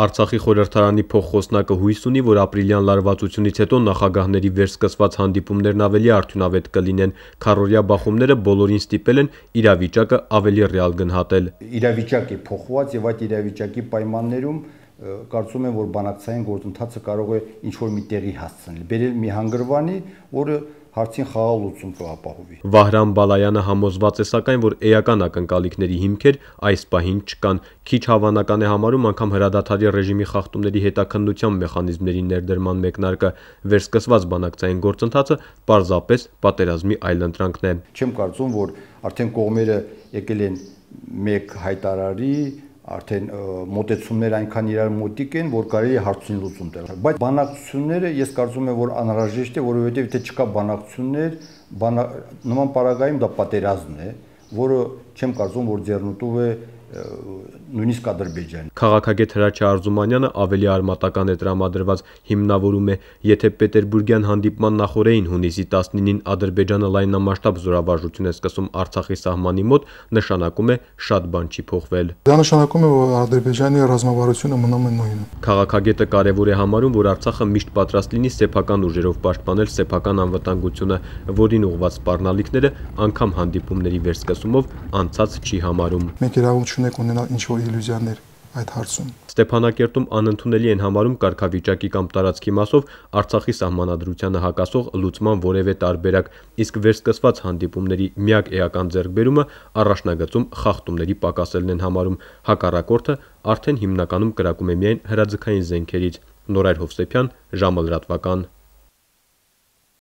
Արցախի խորհրդարանի փոխխոսնակը հույս ունի, որ ապրիլյան լարվածությունից հետո նախագահների վերսկսված հանդիպումներն ավելի արդյունավետ կլինեն։ Քարորյա բախումները բոլորին ստիպել են իրավիճակը ավելի ռեալ գնահատել։ Իրավիճակը փոխված եւ այդ իրավիճակի պայմաններում կարծում եմ, որ բանակցային գործընթացը կարող է ինչ որ մի տեղի հասցնել։ Բերել մի հանգրվանի, որը որ հարցին խաղալուծում կապահովի։ Վահրամ Բալայանը համոզված է սակայն, որ էական ակնկալիքների հիմքեր այս պահին չկան։ Քիչ հավանական է համարում անգամ հրադադարի ռեժիմի խախտումների հետաքննության մեխանիզմների ներդրման մեկնարկը վերսկսված բանակցային գործընթացը պարզապես պատերազմի այլընտրանքն է։ Չեմ կարծում, որ արդեն կողմերը եկել են մեկ հայտարարի արդեն մոտեցումներ այնքան իրար մոտիկ են, որ կարելի է հարցին լուծում տալ։ Բայց բանակցությունները ես կարծում եմ որ անհրաժեշտ է, որովհետև եթե չկա բանակցություններ, նման պարագայում դա պատերազմն է, որը չեմ կարծում որ ձեռնտու է նույնիսկ Ադրբեջան։ Քաղաքագետ Հրաչ Արզումանյանը ավելի արմատական է տրամադրված հիմնավորում է, եթե Պետերբուրգյան հանդիպման նախորդեին հունիսի 19-ին Ադրբեջանը լայնամասշտաբ զորավարժություն է սկսում Արցախի սահմանի մոտ, նշանակում է շատ բան չի փոխվել։ Դա նշանակում է, որ Ադրբեջանի ռազմավարությունը մնում է նույնը։ Քաղաքագետը կարևոր է համարում, որ Արցախը միշտ պատրաստ լինի սեփական ուժերով պաշտպանել սեփական անվտանգությունը, որին ուղված սպառնալիքները անգամ հանդիպումների վերսկսումով անցած չի համարում։ Մենք իրավունք հնարավորություն եք ունենալ ինչ-որ իլյուզիաներ այդ հարցում։ Ստեփանակերտում անընդունելի են համարում կարգավիճակի կամ տարածքի մասով Արցախի սահմանադրությանը հակասող լուծման որևէ տարբերակ, իսկ վերսկսված հանդիպումների միակ էական ձեռքբերումը առաջնագծում խախտումների պակասելն են համարում։ Հակառակորդը արդեն հիմնականում կրակում է միայն հրաձգային զենքերից։ Նորայր Հովսեփյան, ժամը լրատվական։